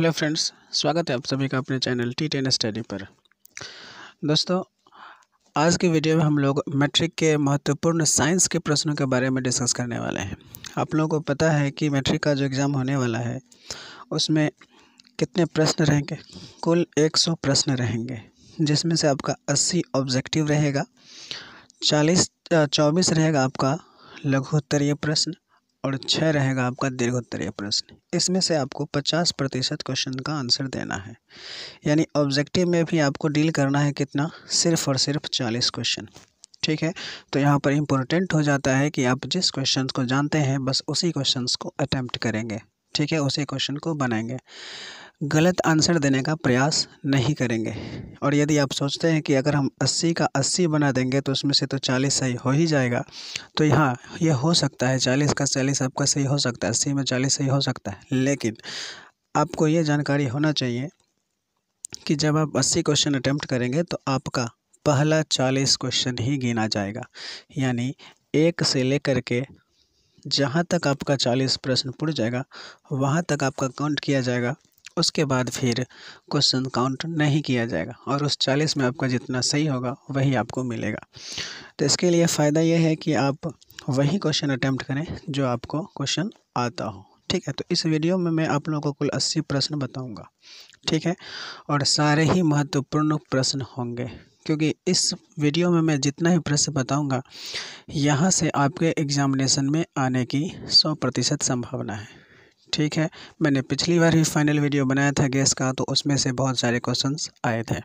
Hello friends स्वागत है आप सभी का अपने चैनल टी टेन स्टडी पर दोस्तों आज के वीडियो में हम लोग मैट्रिक के महत्वपूर्ण साइंस के प्रश्नों के बारे में डिस्कस करने वाले हैं आप लोगों को पता है कि मैट्रिक का जो एग्ज़ाम होने वाला है उसमें कितने प्रश्न रहेंगे कुल 100 प्रश्न रहेंगे जिसमें से आपका अस्सी ऑब्जेक्टिव रहेगा चालीस चौबीस रहेगा आपका लघु उत्तरीय प्रश्न और छः रहेगा आपका दीर्घोत्तरीय प्रश्न इसमें से आपको पचास प्रतिशत क्वेश्चन का आंसर देना है यानी ऑब्जेक्टिव में भी आपको डील करना है कितना सिर्फ और सिर्फ चालीस क्वेश्चन ठीक है तो यहाँ पर इम्पोर्टेंट हो जाता है कि आप जिस क्वेश्चन को जानते हैं बस उसी क्वेश्चन को अटैम्प्ट करेंगे ठीक है उसी क्वेश्चन को बनाएंगे गलत आंसर देने का प्रयास नहीं करेंगे और यदि आप सोचते हैं कि अगर हम 80 का 80 बना देंगे तो उसमें से तो 40 सही हो ही जाएगा तो यहाँ यह हो सकता है 40 का 40 आपका सही हो सकता है अस्सी में 40 सही हो सकता है लेकिन आपको ये जानकारी होना चाहिए कि जब आप 80 क्वेश्चन अटैम्प्ट करेंगे तो आपका पहला चालीस क्वेश्चन ही गिना जाएगा यानी एक से लेकर के जहाँ तक आपका चालीस प्रश्न पुट जाएगा वहाँ तक आपका काउंट किया जाएगा उसके बाद फिर क्वेश्चन काउंट नहीं किया जाएगा और उस चालीस में आपका जितना सही होगा वही आपको मिलेगा तो इसके लिए फ़ायदा यह है कि आप वही क्वेश्चन अटैम्प्ट करें जो आपको क्वेश्चन आता हो ठीक है तो इस वीडियो में मैं आप लोगों को कुल अस्सी प्रश्न बताऊंगा ठीक है और सारे ही महत्वपूर्ण प्रश्न होंगे क्योंकि इस वीडियो में मैं जितना ही प्रश्न बताऊंगा यहाँ से आपके एग्जामिनेशन में आने की सौ प्रतिशत संभावना है ठीक है मैंने पिछली बार ही फाइनल वीडियो बनाया था गैस का तो उसमें से बहुत सारे क्वेश्चंस आए थे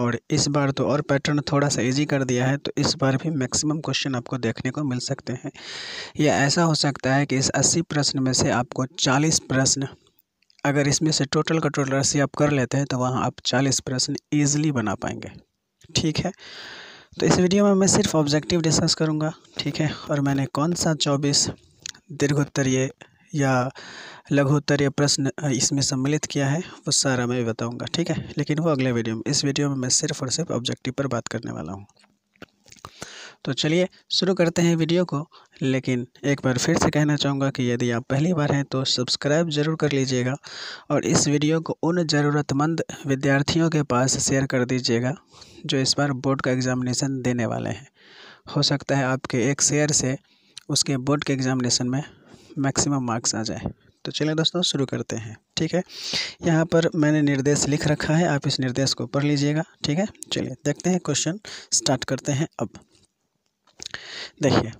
और इस बार तो और पैटर्न थोड़ा सा इजी कर दिया है तो इस बार भी मैक्सिमम क्वेश्चन आपको देखने को मिल सकते हैं या ऐसा हो सकता है कि इस अस्सी प्रश्न में से आपको चालीस प्रश्न अगर इसमें से टोटल का टोटल राशि आप कर लेते हैं तो वहाँ आप चालीस प्रश्न ईजिली बना पाएंगे ठीक है तो इस वीडियो में मैं सिर्फ ऑब्जेक्टिव डिस्कस करूँगा ठीक है और मैंने कौन सा चौबीस दीर्घोत्तरीय या लघुत्तर या प्रश्न इसमें सम्मिलित किया है वो सारा मैं बताऊंगा ठीक है लेकिन वो अगले वीडियो में इस वीडियो में मैं सिर्फ और सिर्फ ऑब्जेक्टिव पर बात करने वाला हूँ तो चलिए शुरू करते हैं वीडियो को लेकिन एक बार फिर से कहना चाहूँगा कि यदि आप पहली बार हैं तो सब्सक्राइब ज़रूर कर लीजिएगा और इस वीडियो को उन ज़रूरतमंद विद्यार्थियों के पास शेयर कर दीजिएगा जो इस बार बोर्ड का एग्ज़ामिनेशन देने वाले हैं हो सकता है आपके एक शेयर से उसके बोर्ड के एग्ज़ामिनेशन में मैक्सिमम मार्क्स आ जाए तो चलिए दोस्तों शुरू करते हैं ठीक है यहाँ पर मैंने निर्देश लिख रखा है आप इस निर्देश को पढ़ लीजिएगा ठीक है चलिए देखते हैं क्वेश्चन स्टार्ट करते हैं अब देखिए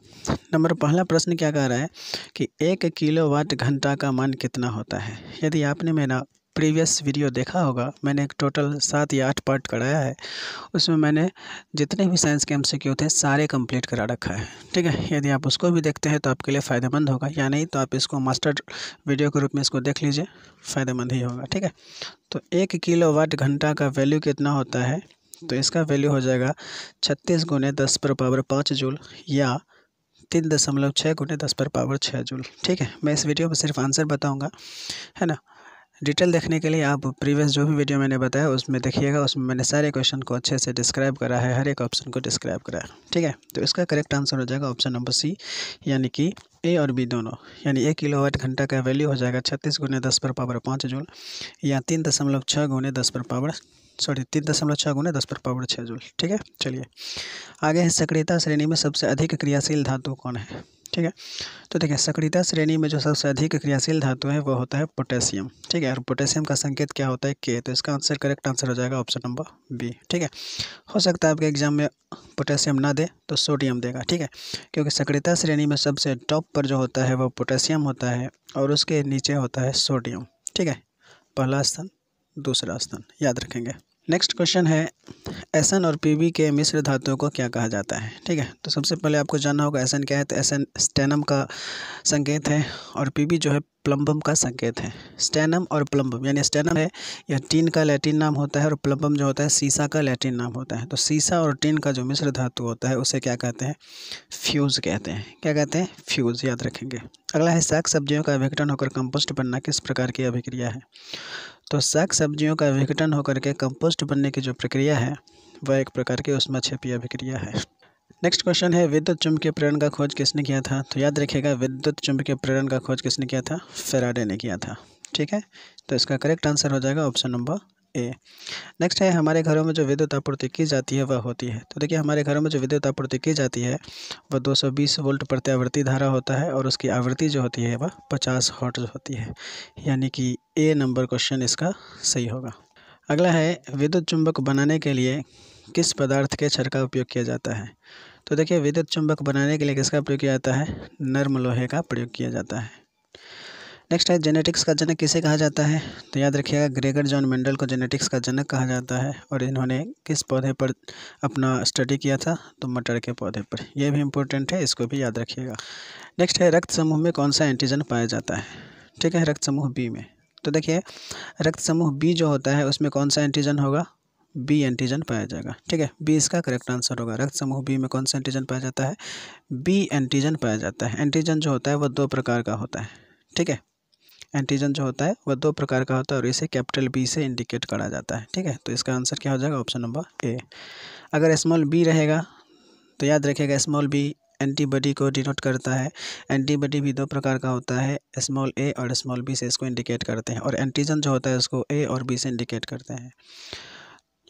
नंबर पहला प्रश्न क्या कह रहा है कि एक किलोवाट घंटा का मान कितना होता है यदि आपने मेरा प्रीवियस वीडियो देखा होगा मैंने एक टोटल सात या आठ पार्ट कराया है उसमें मैंने जितने भी साइंस के एमसीक्यू थे सारे कंप्लीट करा रखा है ठीक है यदि आप उसको भी देखते हैं तो आपके लिए फ़ायदेमंद होगा या नहीं तो आप इसको मास्टर वीडियो के रूप में इसको देख लीजिए फ़ायदेमंद ही होगा ठीक है तो एक किलो वाट घंटा का वैल्यू कितना होता है तो इसका वैल्यू हो जाएगा छत्तीस गुने दस पर पावर पाँच जूल या तीन दशमलव छः गुने दस पर पावर छः जूल ठीक है मैं इस वीडियो में सिर्फ आंसर बताऊंगा है ना डिटेल देखने के लिए आप प्रीवियस जो भी वीडियो मैंने बताया उसमें देखिएगा उसमें मैंने सारे क्वेश्चन को अच्छे से डिस्क्राइब करा है हर एक ऑप्शन को डिस्क्राइब करा है ठीक है तो इसका करेक्ट आंसर हो जाएगा ऑप्शन नंबर सी यानी कि ए और बी दोनों यानी एक किलो वाट घंटा का वैल्यू हो जाएगा छत्तीस गुने दस पर पावर पाँच जूल या तीन दशमलव छः गुने दस पर पावर सॉरी तीन दशमलव छः गुने दस पर पावर छः जूल ठीक है चलिए आगे है सक्रियता श्रेणी में सबसे अधिक क्रियाशील धातु कौन है ठीक है तो देखिए सक्रियता श्रेणी में जो सबसे अधिक क्रियाशील धातु है वो होता है पोटेशियम ठीक है और पोटेशियम का संकेत क्या होता है के तो इसका आंसर करेक्ट आंसर हो जाएगा ऑप्शन नंबर बी ठीक है हो सकता है आपके एग्जाम में पोटेशियम ना दे तो सोडियम देगा ठीक है क्योंकि सक्रियता श्रेणी में सबसे टॉप पर जो होता है वो पोटेशियम होता है और उसके नीचे होता है सोडियम ठीक है पहला स्थान दूसरा स्थान याद रखेंगे नेक्स्ट क्वेश्चन है एस और पी के मिश्र धातुओं को क्या कहा जाता है ठीक है तो सबसे पहले आपको जानना होगा एस क्या है तो एस स्टेनम का संकेत है और पी जो है प्लम्बम का संकेत है स्टेनम और प्लम्बम यानी स्टेनम है यह टीन का लैटिन नाम होता है और प्लम्बम जो होता है सीसा का लैटिन नाम होता है तो सीसा और टीन का जो मिश्र धातु होता है उसे क्या कहते हैं फ्यूज़ कहते हैं क्या कहते हैं फ्यूज़ याद रखेंगे अगला है साग सब्जियों का अभिघटन होकर कंपोस्ट बनना किस प्रकार की अभिक्रिया है तो साग सब्जियों का विघटन होकर के कंपोस्ट बनने की जो प्रक्रिया है वह एक प्रकार की उष्मा क्षेपीय अभिक्रिया है नेक्स्ट क्वेश्चन है विद्युत चुंबकीय प्रेरण का खोज किसने किया था तो याद रखिएगा विद्युत के प्रेरण का खोज किसने किया था फेराडे ने किया था ठीक है तो इसका करेक्ट आंसर हो जाएगा ऑप्शन नंबर ए नेक्स्ट है हमारे घरों में जो विद्युत आपूर्ति की जाती है वह होती है तो देखिए हमारे घरों में जो विद्युत आपूर्ति की जाती है वह 220 वोल्ट प्रत्यावर्ती धारा होता है और उसकी आवृत्ति जो होती है वह 50 हॉट होती है यानी कि ए नंबर क्वेश्चन इसका सही होगा अगला है विद्युत चुंबक बनाने के लिए किस पदार्थ के छर का उपयोग किया जाता है तो देखिए विद्युत चुंबक बनाने के लिए किसका प्रयोग किया जाता है नर्म लोहे का प्रयोग किया जाता है नेक्स्ट है जेनेटिक्स का जनक किसे कहा जाता है तो याद रखिएगा ग्रेगर जॉन मेंडल को जेनेटिक्स का जनक कहा जाता है और इन्होंने किस पौधे पर अपना स्टडी किया था तो मटर के पौधे पर यह भी इम्पोर्टेंट है इसको भी याद रखिएगा नेक्स्ट है रक्त समूह में कौन सा एंटीजन पाया जाता है ठीक है रक्त समूह बी में तो देखिए रक्त समूह बी जो होता है उसमें कौन सा एंटीजन होगा बी एंटीजन पाया जाएगा ठीक है बी इसका करेक्ट आंसर होगा रक्त समूह बी में कौन सा एंटीजन पाया जाता है बी एंटीजन पाया जाता है एंटीजन जो होता है वह दो प्रकार का होता है ठीक है एंटीजन जो होता है वह दो प्रकार का होता है और इसे कैपिटल बी से इंडिकेट करा जाता है ठीक है तो इसका आंसर क्या हो जाएगा ऑप्शन नंबर ए अगर स्मॉल बी रहेगा तो याद रखिएगा स्मॉल बी एंटीबॉडी को डिनोट करता है एंटीबॉडी भी दो प्रकार का होता है स्मॉल ए और स्मॉल बी से इसको इंडिकेट करते हैं और एंटीजन जो होता है उसको ए और बी से इंडिकेट करते हैं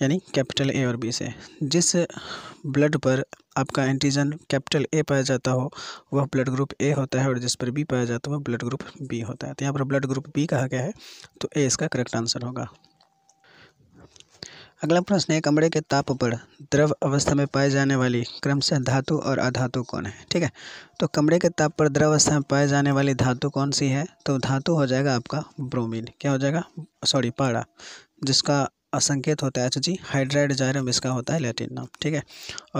यानी कैपिटल ए और बी से जिस ब्लड पर आपका एंटीजन कैपिटल ए पाया जाता हो वह ब्लड ग्रुप ए होता है और जिस पर बी पाया जाता हो वह ब्लड ग्रुप बी होता है तो यहाँ पर ब्लड ग्रुप बी कहा गया है तो ए इसका करेक्ट आंसर होगा अगला प्रश्न है कमरे के ताप पर द्रव अवस्था में पाए जाने वाली क्रमशः धातु और अधातु कौन है ठीक है तो कमरे के ताप पर द्रव अवस्था में पाए जाने वाली धातु कौन सी है तो धातु हो जाएगा आपका ब्रोमीन क्या हो जाएगा सॉरी पारा जिसका असंकेत होता है एच अच्छा जी हाइड्राइड जायरम इसका होता है लैटिन नाम ठीक है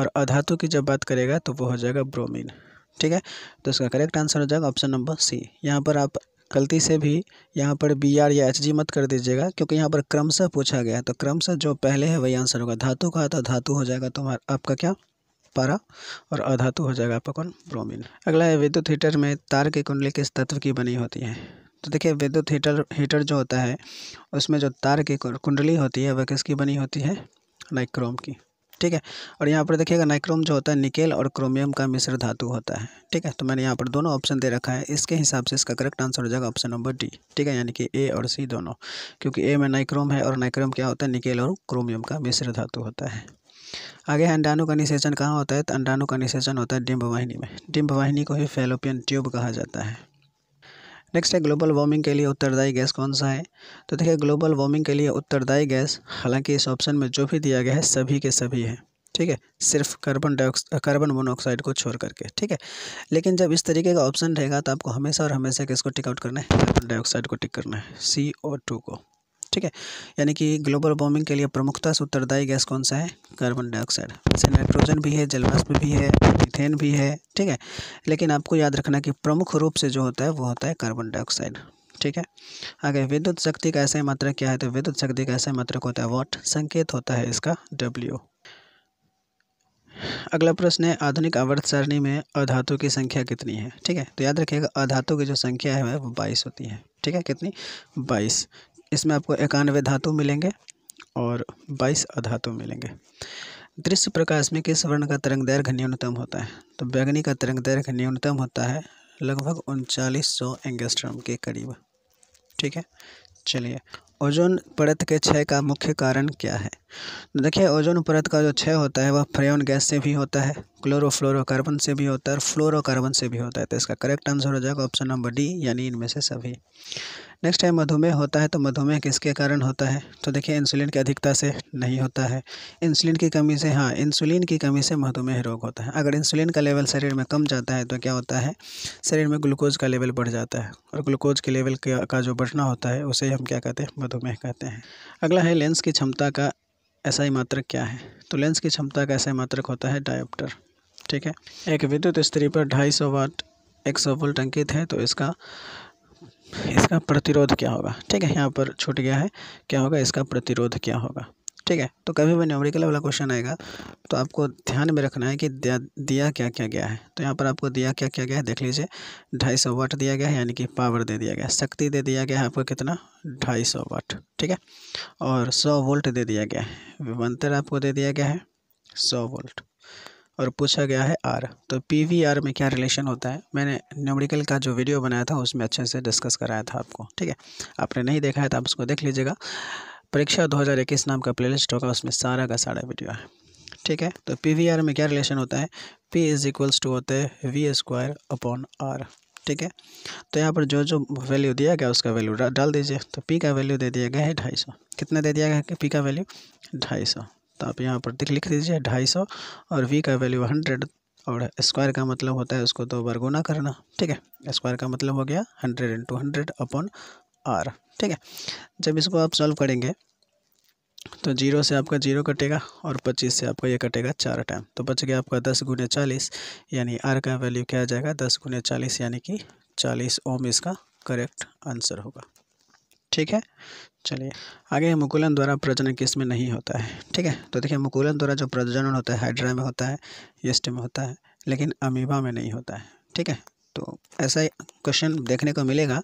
और अधातु की जब बात करेगा तो वो हो जाएगा ब्रोमीन ठीक है तो इसका करेक्ट आंसर हो जाएगा ऑप्शन नंबर सी यहाँ पर आप गलती से भी यहाँ पर बी आर या एच जी मत कर दीजिएगा क्योंकि यहाँ पर क्रमशः पूछा गया है तो क्रमशः जो पहले है वही आंसर होगा धातु का आता धातु हो जाएगा तुम्हारा आपका क्या पारा और अधातु हो जाएगा आपका कौन ब्रोमीन अगला है विद्युत हीटर में तार की कुंडली किस तत्व की बनी होती है तो देखिए विद्युत हीटर हीटर जो होता है उसमें जो तार की कुंडली होती है वह किसकी बनी होती है नाइक्रोम की ठीक है और यहाँ पर देखिएगा नाइक्रोम जो होता है निकेल और क्रोमियम का मिश्र धातु होता है ठीक है तो मैंने यहाँ पर दोनों ऑप्शन दे रखा है इसके हिसाब से इसका करेक्ट आंसर हो जाएगा ऑप्शन नंबर डी ठीक है यानी कि ए और सी दोनों क्योंकि ए में नाइक्रोम है और नाइक्रोम क्या होता है निकेल और क्रोमियम का मिश्र धातु होता है आगे अंडाणु का निषेचन कहाँ होता है तो अंडाणु का निषेचन होता है डिम्ब वाहिनी में डिम्ब वाहिनी को ही फेलोपियन ट्यूब कहा जाता है नेक्स्ट है ग्लोबल वार्मिंग के लिए उत्तरदायी गैस कौन सा है तो देखिए ग्लोबल वार्मिंग के लिए उत्तरदायी गैस हालांकि इस ऑप्शन में जो भी दिया गया है सभी के सभी हैं ठीक है सिर्फ कार्बन डाइऑक्साइड कार्बन मोनोऑक्साइड को छोड़ करके ठीक है लेकिन जब इस तरीके का ऑप्शन रहेगा तो आपको हमेशा और हमेशा किसको टिकआउट करना है कार्बन डाइऑक्साइड को टिक करना है सी ओ टू को ठीक है यानी कि ग्लोबल वार्मिंग के लिए प्रमुखता से उत्तरदायी गैस कौन सा है कार्बन डाइऑक्साइड जैसे नाइट्रोजन भी है जलवाष्प भी है मीथेन भी है ठीक है लेकिन आपको याद रखना कि प्रमुख रूप से जो होता है वो होता है कार्बन डाइऑक्साइड ठीक है आगे विद्युत शक्ति का ऐसा मात्रक क्या है तो विद्युत शक्ति का ऐसा मात्रक होता है वॉट संकेत होता है इसका डब्ल्यू अगला प्रश्न है आधुनिक आवर्त सारणी में अधातु की संख्या कितनी है ठीक है तो याद रखिएगा अधातु की जो संख्या है वो बाईस होती है ठीक है कितनी बाईस इसमें आपको इक्यानवे धातु मिलेंगे और बाईस अधातु मिलेंगे दृश्य प्रकाश में किस वर्ण का तरंग दैर्घ्य न्यूनतम होता है तो बैगनी का तरंग दैर्घ्य न्यूनतम होता है लगभग उनचालीस सौ एंगेस्ट्रम के करीब ठीक है चलिए ओजोन परत के क्षय का मुख्य कारण क्या है तो देखिए ओजोन परत का जो क्षय होता है वह फ्रेन गैस से भी होता है क्लोरोफ्लोरोकार्बन से भी होता है और फ्लोरोकार्बन से भी होता है तो इसका करेक्ट आंसर हो जाएगा ऑप्शन नंबर डी यानी इनमें से सभी नेक्स्ट है मधुमेह होता है तो मधुमेह किसके कारण होता है तो देखिए इंसुलिन की अधिकता से नहीं होता है इंसुलिन की कमी से हाँ इंसुलिन की कमी से मधुमेह रोग होता है अगर इंसुलिन का लेवल शरीर में कम जाता है तो क्या होता है शरीर में ग्लूकोज का लेवल बढ़ जाता है और ग्लूकोज के लेवल का जो बढ़ना होता है उसे हम क्या कहते हैं मधुमेह कहते हैं अगला है लेंस की क्षमता का ऐसा ही मात्रक क्या है तो लेंस की क्षमता का ऐसा मात्रक होता है डायोप्टर ठीक है एक विद्युत स्त्री पर ढाई सौ वाट एक सौ वोल्ट अंकित है तो इसका इसका प्रतिरोध क्या होगा ठीक है यहाँ पर छूट गया है क्या होगा इसका प्रतिरोध क्या होगा ठीक है तो कभी भी न्यूमेरिकल वाला क्वेश्चन आएगा तो आपको ध्यान में रखना है कि दिया, दिया क्या क्या गया है तो यहाँ पर आपको दिया क्या क्या गया है देख लीजिए ढाई सौ वाट दिया गया है यानी कि पावर दे दिया गया शक्ति दे दिया गया है आपको कितना ढाई सौ वाट ठीक है और सौ वोल्ट दे दिया गया है विभंतर आपको दे दिया गया है सौ वोल्ट और पूछा गया है आर तो पी वी आर में क्या रिलेशन होता है मैंने न्यूमरिकल का जो वीडियो बनाया था उसमें अच्छे से डिस्कस कराया था आपको ठीक है आपने नहीं देखा है तो आप उसको देख लीजिएगा परीक्षा 2021 नाम का प्लेलिस्ट होगा उसमें सारा का सारा वीडियो है ठीक है तो पी में क्या रिलेशन होता है पी इज इक्वल्स टू होते हैं वी स्क्वायर अपॉन आर ठीक है तो यहाँ पर जो जो वैल्यू दिया गया उसका वैल्यू डाल दीजिए तो पी का वैल्यू दे दिया गया है ढाई सौ कितना दे दिया गया पी का वैल्यू ढाई सौ तो आप यहाँ पर दिख लिख दीजिए ढाई सौ और वी का वैल्यू हंड्रेड और स्क्वायर का मतलब होता है उसको दो बार गुना करना ठीक है स्क्वायर का मतलब हो गया hundred into hundred upon R ठीक है जब इसको आप सॉल्व करेंगे तो जीरो से आपका जीरो कटेगा और पच्चीस से आपका ये कटेगा चार टाइम तो बच गया आपका दस गुने चालीस यानी आर का वैल्यू क्या आ जाएगा दस गुने चालीस यानी कि चालीस ओम इसका करेक्ट आंसर होगा ठीक है चलिए आगे मुकुलन द्वारा प्रजनन किस में नहीं होता है ठीक है तो देखिए मुकुलन द्वारा जो प्रजनन होता है हाइड्रा में होता है यस्ट में होता है लेकिन अमीबा में नहीं होता है ठीक है तो ऐसा ही क्वेश्चन देखने को मिलेगा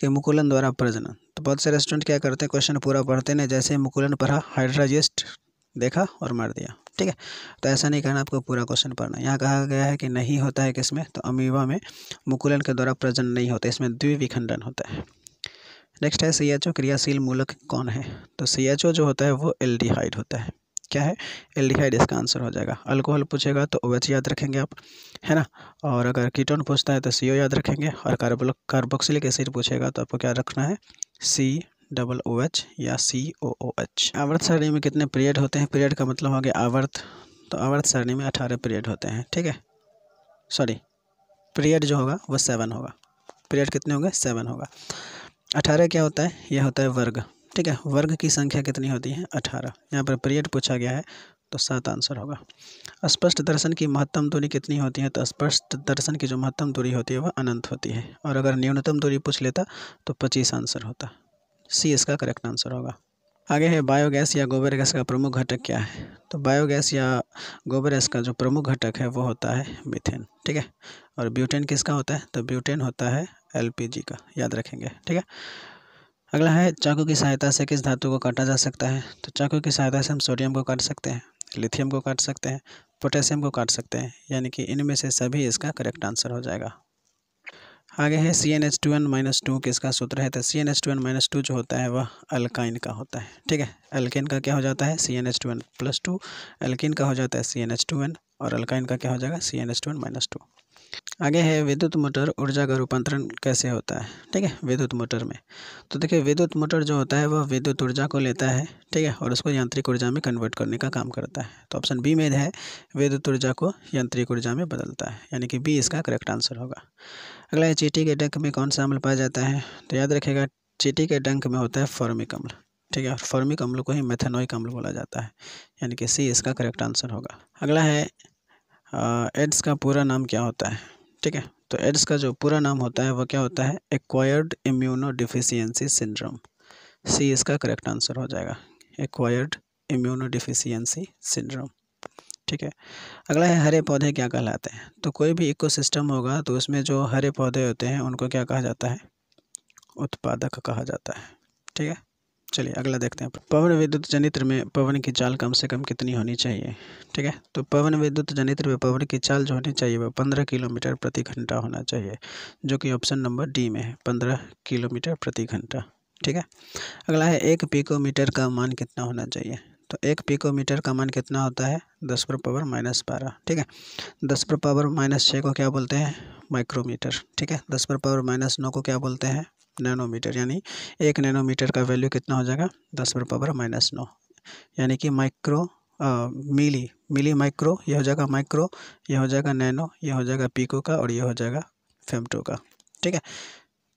कि मुकुलन द्वारा प्रजनन तो बहुत से रेस्टोरेंट क्या करते हैं क्वेश्चन पूरा पढ़ते हैं जैसे मुकुलन पढ़ा हाइड्राजिस्ट देखा और मार दिया ठीक है तो ऐसा नहीं करना आपको पूरा क्वेश्चन पढ़ना यहाँ कहा गया है कि नहीं होता है किसमें तो अमीबा में मुकुलन के द्वारा प्रजनन नहीं होता इसमें द्विविखंडन होता है नेक्स्ट है सी क्रियाशील मूलक कौन है तो सी जो होता है वो एल्डिहाइड होता है क्या है एल्डिहाइड इसका आंसर हो जाएगा अल्कोहल पूछेगा तो ओ याद रखेंगे आप है ना और अगर कीटोन पूछता है तो सी याद रखेंगे और कार्बोल कार्बोक्सिलिक एसिड पूछेगा तो आपको क्या रखना है सी डबल ओ एच या सी ओ ओ एच आवर्त सरणी में कितने पीरियड होते हैं पीरियड का मतलब हो गया आवर्त तो आवर्त सरणी में अठारह पीरियड होते हैं ठीक है सॉरी पीरियड जो होगा वो सेवन होगा पीरियड कितने होंगे सेवन होगा अठारह क्या होता है यह होता है वर्ग ठीक है वर्ग की संख्या कितनी होती है अठारह यहाँ पर पीरियड पूछा गया है तो सात आंसर होगा स्पष्ट दर्शन की महत्तम दूरी कितनी होती है तो स्पष्ट दर्शन की जो महत्तम दूरी होती है वह अनंत होती है और अगर न्यूनतम दूरी पूछ लेता तो पच्चीस आंसर होता सी इसका करेक्ट आंसर होगा आगे है बायोगैस या गोबर गैस का प्रमुख घटक क्या है तो बायोगैस या गोबर गैस का जो प्रमुख घटक है वो होता है मीथेन ठीक है और ब्यूटेन किसका होता है तो ब्यूटेन होता है एलपीजी का याद रखेंगे ठीक है अगला है चाकू की सहायता से किस धातु को काटा जा सकता है तो चाकू की सहायता से हम सोडियम को काट सकते हैं लिथियम को काट सकते हैं पोटेशियम को काट सकते हैं यानी कि इनमें से सभी इसका करेक्ट आंसर हो जाएगा आगे है C N H two N minus two किसका सूत्र है तो C N H two N minus two जो होता है वह अल्काइन का होता है ठीक है अल्किन का क्या हो जाता है C N H two N plus two alkene का हो जाता है C N H two N और अल्काइन का क्या हो जाएगा C N H two N minus two आगे है विद्युत मोटर ऊर्जा का रूपांतरण कैसे होता है ठीक है विद्युत मोटर में तो देखिए विद्युत मोटर जो होता है वह विद्युत ऊर्जा को लेता है ठीक है और उसको यांत्रिक ऊर्जा में कन्वर्ट करने का काम करता है तो ऑप्शन बी में है विद्युत ऊर्जा को यांत्रिक ऊर्जा में बदलता है यानी कि बी इसका करेक्ट आंसर होगा अगला है चीटी के डंक में कौन सा अम्ल पाया जाता है तो याद रखेगा चीटी के डंक में होता है फॉर्मिक अम्ल ठीक है और फॉर्मिक अम्ल को ही मेथेनोइक अम्ल बोला जाता है यानी कि सी इसका करेक्ट आंसर होगा अगला है एड्स का पूरा नाम क्या होता है ठीक है तो एड्स का जो पूरा नाम होता है वो क्या होता है acquired immunodeficiency syndrome C इसका करेक्ट आंसर हो जाएगा एक्वायर्ड इम्यूनो डिफिशियंसी सिंड्रोम ठीक है अगला है हरे पौधे क्या कहलाते हैं तो कोई भी इकोसिस्टम होगा तो उसमें जो हरे पौधे होते हैं उनको क्या कहा जाता है उत्पादक कहा जाता है ठीक है चलिए अगला देखते हैं पवन विद्युत जनित्र में पवन की चाल कम से कम कितनी होनी चाहिए ठीक है तो पवन विद्युत जनित्र में पवन की चाल जो होनी चाहिए वह पंद्रह किलोमीटर प्रति घंटा होना चाहिए जो कि ऑप्शन नंबर डी में है पंद्रह किलोमीटर प्रति घंटा ठीक है अगला है एक पिकोमीटर का मान कितना होना चाहिए तो एक पिकोमीटर का मान कितना होता है दस पर पावर माइनस बारह ठीक है दस पर पावर माइनस छः को क्या बोलते हैं माइक्रोमीटर ठीक है दस पर पावर माइनस नौ को क्या बोलते हैं नैनोमीटर यानी एक नैनोमीटर का वैल्यू कितना हो जाएगा दस पर पावर माइनस नौ यानी कि माइक्रो मिली मिली माइक्रो ये हो जाएगा माइक्रो ये हो जाएगा नैनो ये हो जाएगा पीको का और ये हो जाएगा फेमटो का ठीक है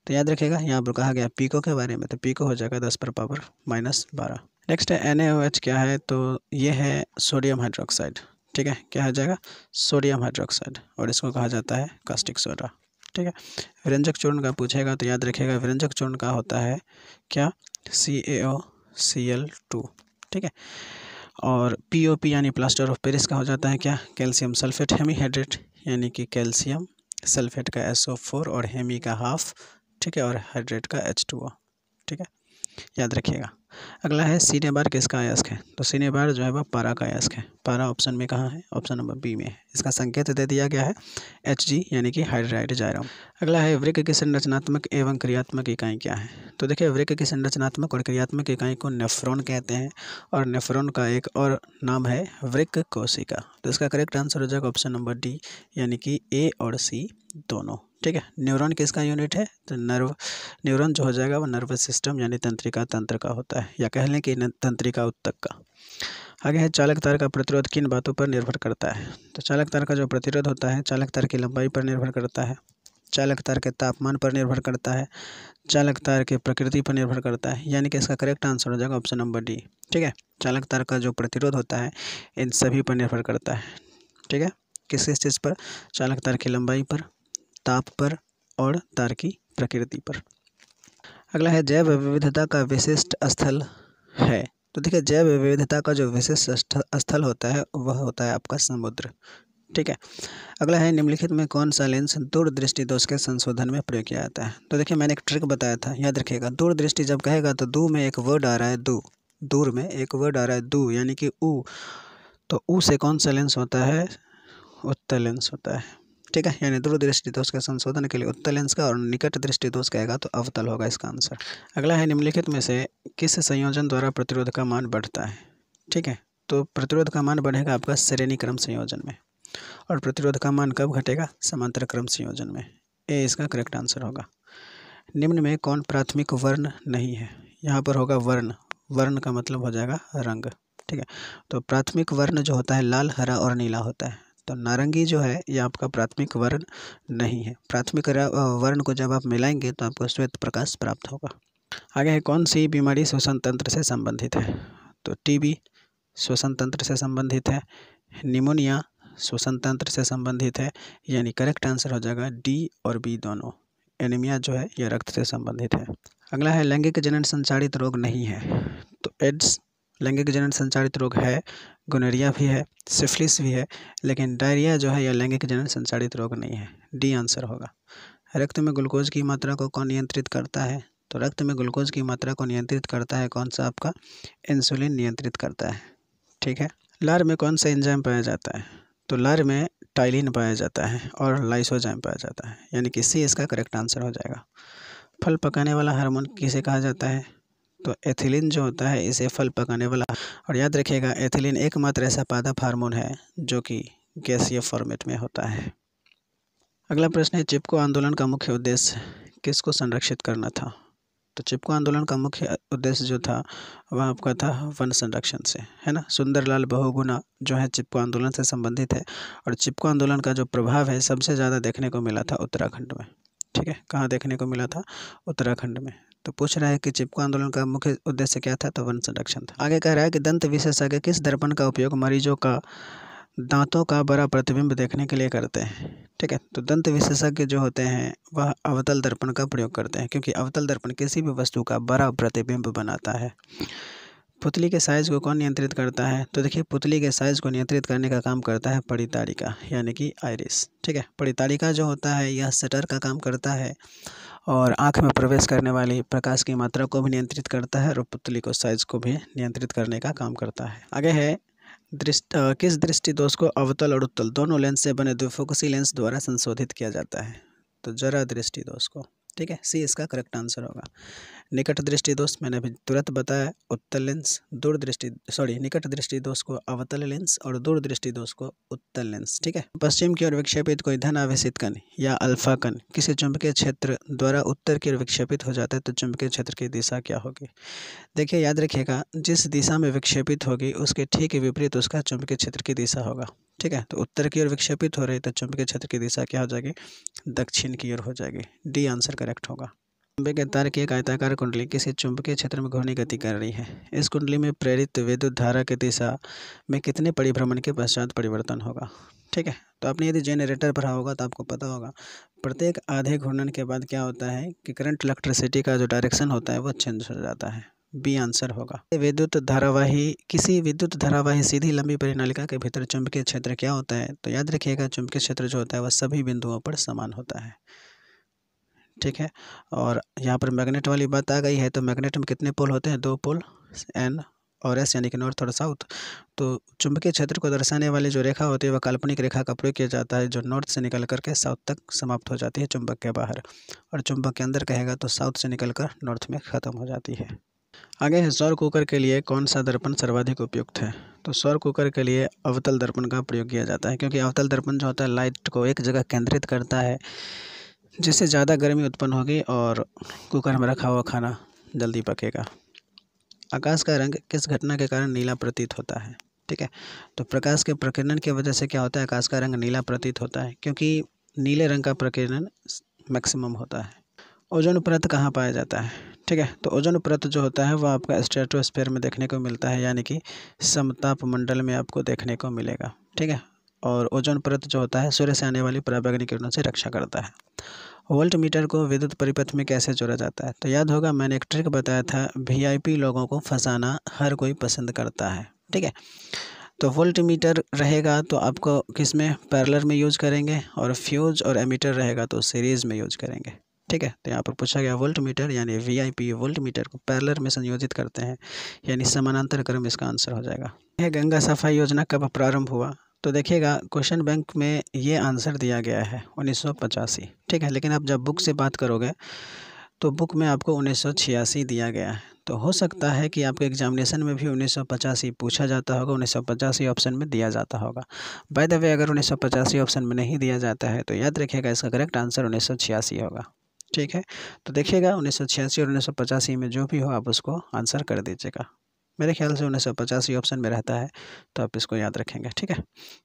तो याद रखिएगा यहाँ पर कहा गया पीको के बारे में तो पीको हो जाएगा दस पर पावर माइनस बारह नेक्स्ट है एन क्या है तो ये है सोडियम हाइड्रोक्साइड ठीक है क्या हो जाएगा सोडियम हाइड्रोक्साइड और इसको कहा जाता है कास्टिक सोडा ठीक है व्यंजक चूर्ण का पूछेगा तो याद रखिएगा व्यंजक चूर्ण का होता है क्या सी ए ओ सी एल टू ठीक है और पी ओ पी यानी प्लास्टर ऑफ पेरिस का हो जाता है क्या कैल्शियम सल्फेट हेमीहाइड्रेट यानी कि कैल्शियम सल्फेट का एस ओ फोर और हेमी का हाफ ठीक है और हाइड्रेट का एच टू ओ ठीक है याद रखिएगा अगला है सीने बार किसका अयस्क है तो सीने बार जो है वह पारा का अयस्क है पारा ऑप्शन में कहाँ है ऑप्शन नंबर बी में है इसका संकेत दे दिया गया है एच जी यानी कि हाइड्राइड जायरम अगला है वृक्ष की संरचनात्मक एवं क्रियात्मक इकाई क्या है तो देखिए वृक्ष की संरचनात्मक और क्रियात्मक इकाई को नेफ्रॉन कहते हैं और नेफ्रॉन का एक और नाम है वृक्क कोशिका तो इसका करेक्ट आंसर हो जाएगा ऑप्शन नंबर डी यानी कि ए और सी दोनों ठीक है न्यूरॉन किसका यूनिट है तो नर्व न्यूरॉन जो हो जाएगा वो नर्वस सिस्टम यानी तंत्रिका तंत्र का होता है या कह लें कि तंत्रिका उत्तक का आगे है चालक तार का प्रतिरोध किन बातों पर निर्भर करता है तो चालक तार का जो प्रतिरोध होता है चालक तार की लंबाई पर निर्भर करता है चालक तार के तापमान पर निर्भर करता है चालक तार के प्रकृति पर निर्भर करता है यानी कि इसका करेक्ट आंसर हो जाएगा ऑप्शन नंबर डी ठीक है चालक तार का जो प्रतिरोध होता है इन सभी पर निर्भर करता है ठीक है किस किस चीज़ पर चालक तार की लंबाई पर ताप पर और तार की प्रकृति पर अगला है जैव विविधता का विशिष्ट स्थल है तो देखिए जैव विविधता का जो विशिष्ट स्थल होता है वह होता है आपका समुद्र ठीक है अगला है निम्नलिखित में कौन सा लेंस दूरदृष्टि दोष के संशोधन में प्रयोग किया जाता है तो देखिए मैंने एक ट्रिक बताया था याद रखिएगा दूरदृष्टि जब कहेगा तो दू में एक वर्ड आ रहा है दू दूर में एक वर्ड आ रहा है दू यानी कि ऊ तो ऊ से कौन सा लेंस होता है उत्तर लेंस होता है ठीक है यानी दूर दृष्टि दोष के संशोधन के लिए उत्तल लेंस का और निकट दृष्टि दोष का आएगा तो अवतल होगा इसका आंसर अगला है निम्नलिखित में से किस संयोजन द्वारा प्रतिरोध का मान बढ़ता है ठीक है तो प्रतिरोध का मान बढ़ेगा आपका श्रेणी क्रम संयोजन में और प्रतिरोध का मान कब घटेगा समांतर क्रम संयोजन में ए इसका करेक्ट आंसर होगा निम्न में कौन प्राथमिक वर्ण नहीं है यहाँ पर होगा वर्ण वर्ण का मतलब हो जाएगा रंग ठीक है तो प्राथमिक वर्ण जो होता है लाल हरा और नीला होता है तो नारंगी जो है ये आपका प्राथमिक वर्ण नहीं है प्राथमिक वर्ण को जब आप मिलाएंगे तो आपको श्वेत प्रकाश प्राप्त होगा आगे है कौन सी बीमारी श्वसन तंत्र से संबंधित है तो टीबी श्वसन तंत्र से संबंधित है निमोनिया श्वसन तंत्र से संबंधित है यानी करेक्ट आंसर हो जाएगा डी और बी दोनों एनीमिया जो है यह रक्त से संबंधित है अगला है लैंगिक जनन संचारित रोग नहीं है तो एड्स लैंगिक जनन संचारित रोग है गोनेरिया भी है सिफिलिस भी है लेकिन डायरिया जो है यह लैंगिक जनन संचालित रोग नहीं है डी आंसर होगा रक्त में ग्लूकोज की मात्रा को कौन नियंत्रित करता है तो रक्त में ग्लूकोज की मात्रा को नियंत्रित करता है कौन सा आपका इंसुलिन नियंत्रित करता है ठीक है लार में कौन सा एंजाइम पाया जाता है तो लार में टाइलिन पाया जाता है और लाइसोजाइम पाया जाता है यानी कि सी इसका करेक्ट आंसर हो जाएगा फल पकाने वाला हार्मोन किसे कहा जाता है तो एथिलीन जो होता है इसे फल पकाने वाला और याद रखिएगा एथिलीन एकमात्र ऐसा पादप हार्मोन है जो कि गैसीय फॉर्मेट में होता है अगला प्रश्न है चिपको आंदोलन का मुख्य उद्देश्य किसको संरक्षित करना था तो चिपको आंदोलन का मुख्य उद्देश्य जो था वह आपका था वन संरक्षण से है ना सुंदरलाल बहुगुना जो है चिपको आंदोलन से संबंधित है और चिपको आंदोलन का जो प्रभाव है सबसे ज़्यादा देखने को मिला था उत्तराखंड में ठीक है कहाँ देखने को मिला था उत्तराखंड में तो पूछ रहा है कि चिपको आंदोलन का मुख्य उद्देश्य क्या था तो वन संरक्षण था आगे कह रहा है कि दंत विशेषज्ञ किस दर्पण का उपयोग मरीजों का दांतों का बड़ा प्रतिबिंब देखने के लिए करते हैं ठीक है तो दंत विशेषज्ञ जो होते हैं वह अवतल दर्पण का प्रयोग करते हैं क्योंकि अवतल दर्पण किसी भी वस्तु का बड़ा प्रतिबिंब बनाता है पुतली के साइज़ को कौन नियंत्रित करता है तो देखिए पुतली के साइज़ को नियंत्रित करने का काम करता है परितारिका यानी कि आयरिस ठीक है परितारिका जो होता है यह सटर का काम करता है और आँख में प्रवेश करने वाली प्रकाश की मात्रा को भी नियंत्रित करता है और पुतली को साइज़ को भी नियंत्रित करने का काम करता है आगे है दृष्ट किस दृष्टि दोष को अवतल और उत्तल दोनों लेंस से बने द्विफोकसी लेंस द्वारा संशोधित किया जाता है तो जरा दृष्टि दोष को ठीक है सी इसका करेक्ट आंसर होगा निकट दृष्टि दोष मैंने अभी तुरंत बताया उत्तर लेंस दूरदृष्टि सॉरी निकट दृष्टि दोष को अवतल लेंस और दृष्टि दोष को उत्तर लेंस ठीक है पश्चिम की ओर विक्षेपित कोई धन आवेशित कण या अल्फा कण किसी चुंबकीय क्षेत्र द्वारा उत्तर की ओर विक्षेपित हो जाता है तो चुंबकीय क्षेत्र की दिशा क्या होगी देखिए याद रखिएगा जिस दिशा में विक्षेपित होगी उसके ठीक विपरीत उसका चुंबकीय क्षेत्र की दिशा होगा ठीक है तो उत्तर की ओर विक्षेपित हो रही तो चुंबकीय क्षेत्र की दिशा क्या हो जाएगी दक्षिण की ओर हो जाएगी डी आंसर करेक्ट होगा चुंबक के तार की एक आयताकार कुंडली किसी चुंबकीय क्षेत्र में घूर्णी गति कर रही है इस कुंडली में प्रेरित विद्युत धारा की दिशा में कितने परिभ्रमण के पश्चात परिवर्तन होगा ठीक है तो आपने यदि जेनरेटर भरा होगा तो आपको पता होगा प्रत्येक आधे घूर्णन के बाद क्या होता है कि करंट इलेक्ट्रिसिटी का जो डायरेक्शन होता है वो चेंज हो जाता है बी आंसर होगा विद्युत धारावाही किसी विद्युत धारावाही सीधी लंबी परिनालिका के भीतर चुंबकीय क्षेत्र क्या होता है तो याद रखिएगा चुंबकीय क्षेत्र जो होता है वह सभी बिंदुओं पर समान होता है ठीक है और यहाँ पर मैग्नेट वाली बात आ गई है तो मैग्नेट में कितने पोल होते हैं दो पोल एन और एस यानी कि नॉर्थ और साउथ तो चुंबकीय क्षेत्र को दर्शाने वाली जो रेखा होती है वह काल्पनिक रेखा का प्रयोग किया जाता है जो नॉर्थ से निकल कर के साउथ तक समाप्त हो जाती है चुंबक के बाहर और चुंबक के अंदर कहेगा तो साउथ से निकल कर नॉर्थ में ख़त्म हो जाती है आगे है सौर कुकर के लिए कौन सा दर्पण सर्वाधिक उपयुक्त है तो सौर कुकर के लिए अवतल दर्पण का प्रयोग किया जाता है क्योंकि अवतल दर्पण जो होता है लाइट को एक जगह केंद्रित करता है जिससे ज़्यादा गर्मी उत्पन्न होगी और कुकर में रखा हुआ खाना जल्दी पकेगा आकाश का रंग किस घटना के कारण नीला प्रतीत होता है ठीक है तो प्रकाश के प्रकीर्णन की वजह से क्या होता है आकाश का रंग नीला प्रतीत होता है क्योंकि नीले रंग का प्रकीर्णन मैक्सिमम होता है ओजोन परत कहाँ पाया जाता है ठीक है तो ओजोन परत जो होता है वो आपका स्ट्रेटोस्फेयर में देखने को मिलता है यानी कि समताप मंडल में आपको देखने को मिलेगा ठीक है और ओजोन परत जो होता है सूर्य से आने वाली पराबैंगनी किरणों से रक्षा करता है वोल्ट मीटर को विद्युत परिपथ में कैसे जोड़ा जाता है तो याद होगा मैंने एक ट्रिक बताया था वी लोगों को फंसाना हर कोई पसंद करता है ठीक है तो वोल्ट मीटर रहेगा तो आपको किस में पैरलर में यूज करेंगे और फ्यूज और एमीटर रहेगा तो सीरीज़ में यूज करेंगे ठीक है तो यहाँ पर पूछा गया वोल्ट मीटर यानी V I P voltmeter को पैरलर में संयोजित करते हैं यानी समानांतर क्रम इसका आंसर हो जाएगा यह गंगा सफाई योजना कब प्रारंभ हुआ तो देखिएगा क्वेश्चन बैंक में ये आंसर दिया गया है उन्नीस ठीक है लेकिन आप जब बुक से बात करोगे तो बुक में आपको उन्नीस दिया गया है तो हो सकता है कि आपके एग्जामिनेशन में भी उन्नीस पूछा जाता होगा उन्नीस ऑप्शन में दिया जाता होगा बाय द वे अगर उन्नीस ऑप्शन में नहीं दिया जाता है तो याद रखिएगा इसका करेक्ट आंसर उन्नीस होगा ठीक है तो देखिएगा उन्नीस सौ छियासी और उन्नीस सौ पचासी में जो भी हो आप उसको आंसर कर दीजिएगा मेरे ख्याल से उन्नीस सौ पचासी ऑप्शन में रहता है तो आप इसको याद रखेंगे ठीक है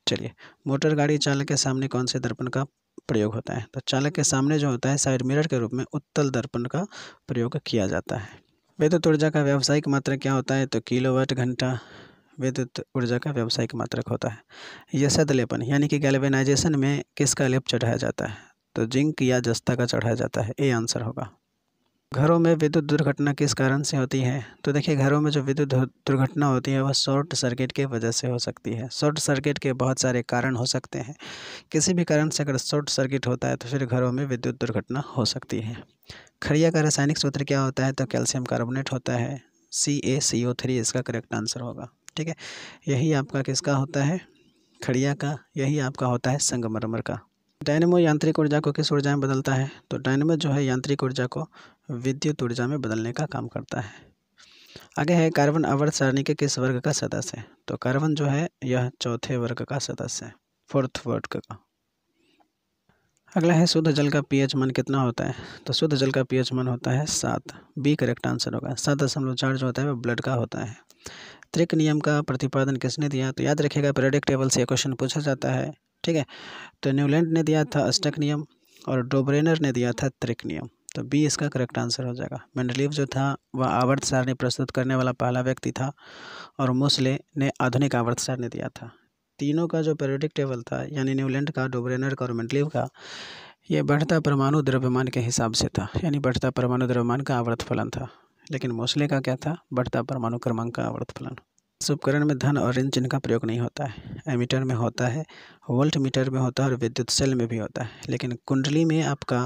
चलिए मोटर गाड़ी चालक के सामने कौन से दर्पण का प्रयोग होता है तो चालक के सामने जो होता है साइड मिरर के रूप में उत्तल दर्पण का प्रयोग किया जाता है विद्युत ऊर्जा का व्यावसायिक मात्रक क्या होता है तो किलोवाट घंटा विद्युत ऊर्जा का व्यावसायिक मात्रक होता है यशद लेपन यानी कि गैलवेनाइजेशन में किसका लेप चढ़ाया जाता है तो जिंक या जस्ता का चढ़ाया जाता है ए आंसर होगा घरों में विद्युत दुर्घटना किस कारण से होती है तो देखिए घरों में जो विद्युत दुर्घटना होती है वह शॉर्ट सर्किट के वजह से हो सकती है शॉर्ट सर्किट के बहुत सारे कारण हो सकते हैं किसी भी कारण से अगर शॉर्ट सर्किट होता है तो फिर घरों में विद्युत दुर्घटना हो सकती है खड़िया का रासायनिक सूत्र क्या होता है तो कैल्शियम कार्बोनेट होता है C A C O three इसका करेक्ट आंसर होगा ठीक है यही आपका किसका होता है खड़िया का यही आपका होता है संगमरमर का डायनेमो यांत्रिक ऊर्जा को किस ऊर्जा में बदलता है तो डायनेमो जो है यांत्रिक ऊर्जा को विद्युत ऊर्जा में बदलने का काम करता है आगे है कार्बन अवर्त सारणी के किस वर्ग का सदस्य है तो कार्बन जो है यह चौथे वर्ग का सदस्य है फोर्थ वर्ग का अगला है शुद्ध जल का पीएच मान कितना होता है तो शुद्ध जल का पीएच मान होता है सात बी करेक्ट आंसर होगा सात दशमलव चार जो होता है वह ब्लड का होता है त्रिक नियम का प्रतिपादन किसने दिया तो याद रखिएगा पीरियडिक टेबल से क्वेश्चन पूछा जाता है ठीक है तो न्यूलैंड ने दिया था हम्म। अष्टक नियम और डोब्रेनर ने दिया था त्रिक नियम तो बी इसका करेक्ट आंसर हो जाएगा मेंडलीव जो था वह आवर्त सारणी प्रस्तुत करने वाला पहला व्यक्ति था और मुसले ने आधुनिक आवर्त सारणी दिया था तीनों का जो पेरियोडिक टेबल था यानी न्यूलैंड का डोब्रेनर का और मेंडलीव का यह बढ़ता परमाणु द्रव्यमान के हिसाब से था यानी बढ़ता परमाणु द्रव्यमान का आवर्त फलन था लेकिन मोसले का क्या था बढ़ता परमाणु क्रमांक का आवर्त फलन इस उपकरण में धन और ऋण चिन्ह का प्रयोग नहीं होता है एमीटर में होता है वोल्ट मीटर में होता है और विद्युत सेल में भी होता है लेकिन कुंडली में आपका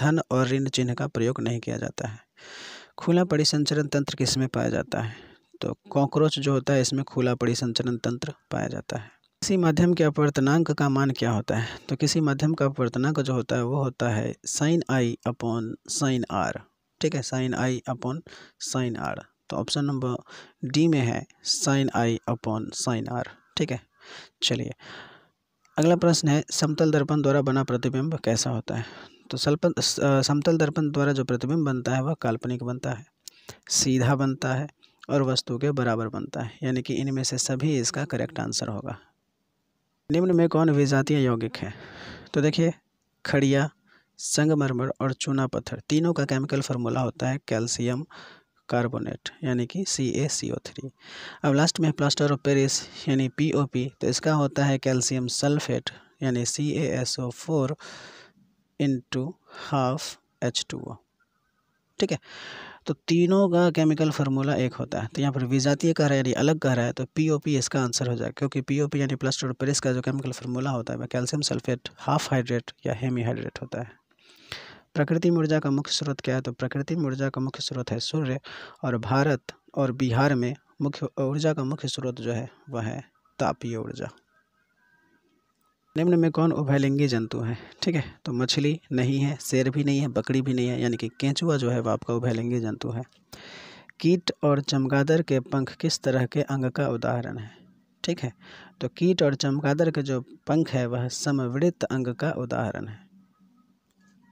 धन और ऋण चिन्ह का प्रयोग नहीं किया जाता है खुला परिसंचरण तंत्र किस में पाया जाता है तो कॉकरोच जो होता है इसमें खुला परिसंचरण तंत्र पाया जाता है किसी माध्यम के अपवर्तनांक का मान क्या होता है तो किसी माध्यम का अपवर्तनांक जो होता है वो होता है sine I upon sine R ठीक है sine I upon sine R तो ऑप्शन नंबर डी में है sine I upon sine R ठीक है चलिए अगला प्रश्न है समतल दर्पण द्वारा बना प्रतिबिंब कैसा होता है तो सल्पन समतल दर्पण द्वारा जो प्रतिबिंब बनता है वह काल्पनिक बनता है सीधा बनता है और वस्तु के बराबर बनता है यानी कि इनमें से सभी इसका करेक्ट आंसर होगा निम्न में कौन विजातीय यौगिक है तो देखिए खड़िया संगमरमर और चूना पत्थर तीनों का केमिकल फार्मूला होता है कैल्शियम कार्बोनेट यानी कि C A C O three अब लास्ट में प्लास्टर ऑफ पेरिस यानी पी ओ पी तो इसका होता है कैल्शियम सल्फेट यानी C A S O four into half H two O ठीक है तो तीनों का केमिकल फार्मूला एक होता है तो यहाँ पर विजातीय कह रहा है यानी अलग कह रहा है तो पी ओ पी इसका आंसर हो जाएगा क्योंकि पी ओ पी यानी प्लास्टर ऑफ पेरिस का जो केमिकल फार्मूला होता है वह कैल्शियम सल्फेट हाफ हाइड्रेट या हेमी हाइड्रेट होता है प्रकृति ऊर्जा का मुख्य स्रोत क्या है तो प्रकृति ऊर्जा का मुख्य स्रोत है सूर्य और भारत और बिहार में मुख्य ऊर्जा का मुख्य स्रोत जो है वह है तापीय ऊर्जा निम्न में कौन उभयलिंगी जंतु हैं ठीक है तो मछली नहीं है शेर भी नहीं है बकरी भी नहीं है यानी कि केंचुआ जो है वह आपका उभयलिंगी जंतु है कीट और चमगादर के पंख किस तरह के अंग का उदाहरण है ठीक है तो कीट और चमगादर के जो पंख है वह समवृत्त अंग का उदाहरण है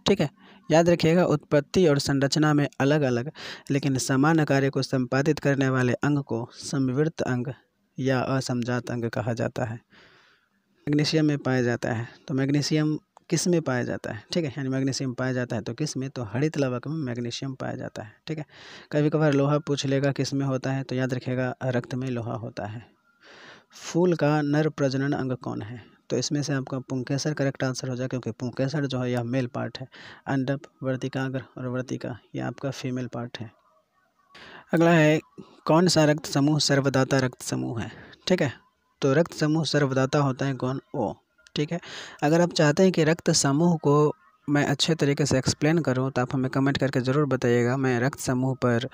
ठीक है याद रखिएगा उत्पत्ति और संरचना में अलग अलग लेकिन समान कार्य को संपादित करने वाले अंग को समवृत्त अंग या असमजात अंग कहा जाता है मैग्नीशियम में पाया जाता है तो मैग्नीशियम किस में पाया जाता है ठीक है यानी मैग्नीशियम पाया जाता है तो किस में तो हरित लवक में मैग्नीशियम पाया जाता है ठीक है कभी कभार लोहा पूछ लेगा किस में होता है तो याद रखिएगा रक्त में लोहा होता है फूल का नर प्रजनन अंग कौन है तो इसमें से आपका पुंकेसर करेक्ट आंसर हो जाएगा क्योंकि पुंकेसर जो है यह मेल पार्ट है अंडप वर्तिकाग्र और वर्तिका यह आपका फीमेल पार्ट है अगला है कौन सा रक्त समूह सर्वदाता रक्त समूह है ठीक है तो रक्त समूह सर्वदाता होता है कौन ओ ठीक है अगर आप चाहते हैं कि रक्त समूह को मैं अच्छे तरीके से एक्सप्लेन करूं तो आप हमें कमेंट करके ज़रूर बताइएगा मैं रक्त समूह पर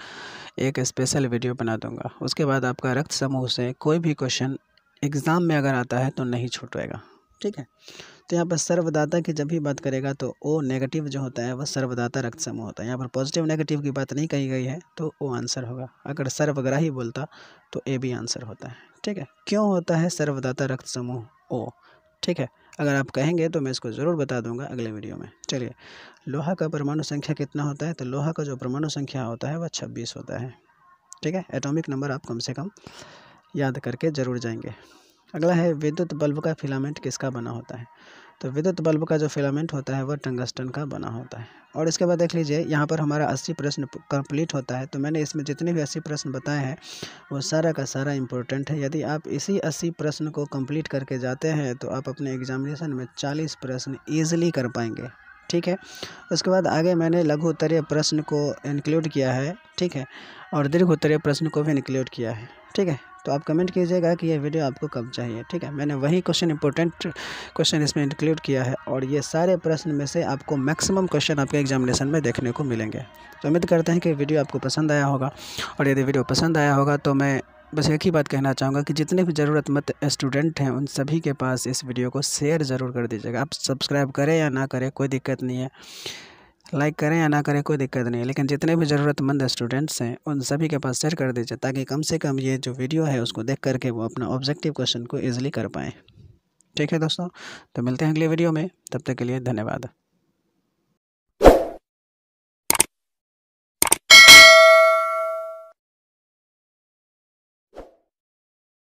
एक स्पेशल वीडियो बना दूंगा उसके बाद आपका रक्त समूह से कोई भी क्वेश्चन एग्ज़ाम में अगर आता है तो नहीं छूटेगा ठीक है तो यहाँ पर सर्वदाता की जब भी बात करेगा तो ओ नेगेटिव जो होता है वह सर्वदाता रक्त समूह होता है यहाँ पर पॉजिटिव नेगेटिव की बात नहीं कही गई है तो ओ आंसर होगा अगर सर्वग्राही बोलता तो ए भी आंसर होता है ठीक है क्यों होता है सर्वदाता रक्त समूह ओ ठीक है अगर आप कहेंगे तो मैं इसको ज़रूर बता दूंगा अगले वीडियो में चलिए लोहा का परमाणु संख्या कितना होता है तो लोहा का जो परमाणु संख्या होता है वह छब्बीस होता है ठीक है एटॉमिक नंबर आप कम से कम याद करके ज़रूर जाएंगे अगला है विद्युत बल्ब का फिलामेंट किसका बना होता है तो विद्युत बल्ब का जो फिलामेंट होता है वह टंगस्टन का बना होता है और इसके बाद देख लीजिए यहाँ पर हमारा अस्सी प्रश्न कंप्लीट होता है तो मैंने इसमें जितने भी अस्सी प्रश्न बताए हैं वो सारा का सारा इम्पोर्टेंट है यदि आप इसी अस्सी प्रश्न को कंप्लीट करके जाते हैं तो आप अपने एग्जामिनेशन में चालीस प्रश्न ईजिली कर पाएंगे ठीक है उसके बाद आगे मैंने लघु उत्तरीय प्रश्न को इंक्लूड किया है ठीक है और दीर्घ उत्तरीय प्रश्न को भी इंक्लूड किया है ठीक है तो आप कमेंट कीजिएगा कि यह वीडियो आपको कब चाहिए ठीक है मैंने वही क्वेश्चन इंपॉर्टेंट क्वेश्चन इसमें इंक्लूड किया है और ये सारे प्रश्न में से आपको मैक्सिमम क्वेश्चन आपके एग्जामिनेशन में देखने को मिलेंगे तो उम्मीद करते हैं कि वीडियो आपको पसंद आया होगा और यदि वीडियो पसंद आया होगा तो मैं बस एक ही बात कहना चाहूँगा कि जितने भी ज़रूरतमंद स्टूडेंट हैं उन सभी के पास इस वीडियो को शेयर ज़रूर कर दीजिएगा आप सब्सक्राइब करें या ना करें कोई दिक्कत नहीं है लाइक करें या ना करें कोई दिक्कत नहीं है लेकिन जितने भी ज़रूरतमंद स्टूडेंट्स हैं उन सभी के पास शेयर कर दीजिए ताकि कम से कम ये जो वीडियो है उसको देख करके वो अपना ऑब्जेक्टिव क्वेश्चन को ईजिली कर पाएँ ठीक है दोस्तों तो मिलते हैं अगले वीडियो में तब तक के लिए धन्यवाद